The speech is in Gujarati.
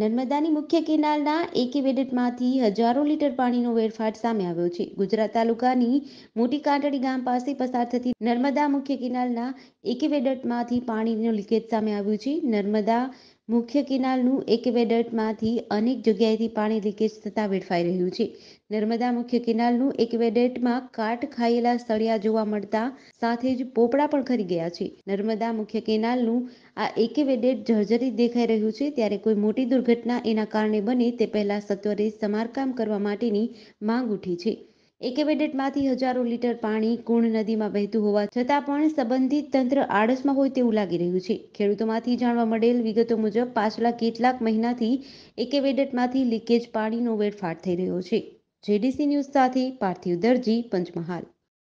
નર્મદાની મુખ્ય કેનાલના એક્યુવેડેટમાંથી હજારો લીટર પાણીનો વેરફાટ સામે આવ્યો છે ગુજરાત તાલુકાની મોટી કાંટડી ગામ પાસે પસાર થતી નર્મદા મુખ્ય કેનાલના એક્યુવેડેટમાંથી પાણીનો લીકેજ સામે આવ્યું છે નર્મદા મુખ્ય કેનાલનું એક વેડેટમાંથી અનેક જગ્યાએથી પાણી લીકેજ થતાં વેડફાઈ રહ્યું છે નર્મદા મુખ્ય કેનાલનું એક વેડેટમાં કાટ ખાયેલા સળિયા જોવા મળતા સાથે જ પોપડા પણ ખરી ગયા છે નર્મદા મુખ્ય કેનાલનું આ એકે વેડેટ જર્જરિત દેખાઈ રહ્યું છે ત્યારે કોઈ મોટી દુર્ઘટના એના કારણે બને તે પહેલાં સત્વરે સમારકામ કરવા માટેની માંગ ઉઠી છે એકેવેડેટમાંથી હજારો લીટર પાણી કુણ નદીમાં વહેતું હોવા છતાં પણ સંબંધિત તંત્ર આળસમાં હોય તેવું લાગી રહ્યું છે ખેડૂતોમાંથી જાણવા મળેલ વિગતો મુજબ પાછલા કેટલાક મહિનાથી એકેવેડેટમાંથી લીકેજ પાણીનો વેડફાટ થઈ રહ્યો છે જેડીસી ન્યૂઝ સાથે પાર્થિવ દરજી પંચમહાલ